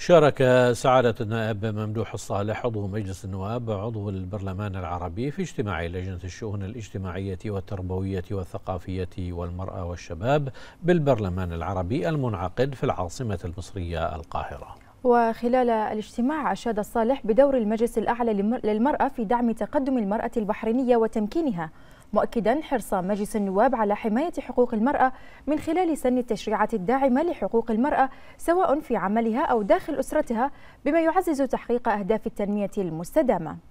شارك سعادة النائب ممدوح الصالح عضو مجلس النواب عضو البرلمان العربي في اجتماع لجنة الشؤون الاجتماعية والتربوية والثقافية والمرأة والشباب بالبرلمان العربي المنعقد في العاصمة المصرية القاهرة وخلال الاجتماع أشاد الصالح بدور المجلس الأعلى للمرأة في دعم تقدم المرأة البحرينية وتمكينها مؤكدا حرص مجلس النواب على حماية حقوق المرأة من خلال سن التشريعات الداعمة لحقوق المرأة سواء في عملها أو داخل أسرتها بما يعزز تحقيق أهداف التنمية المستدامة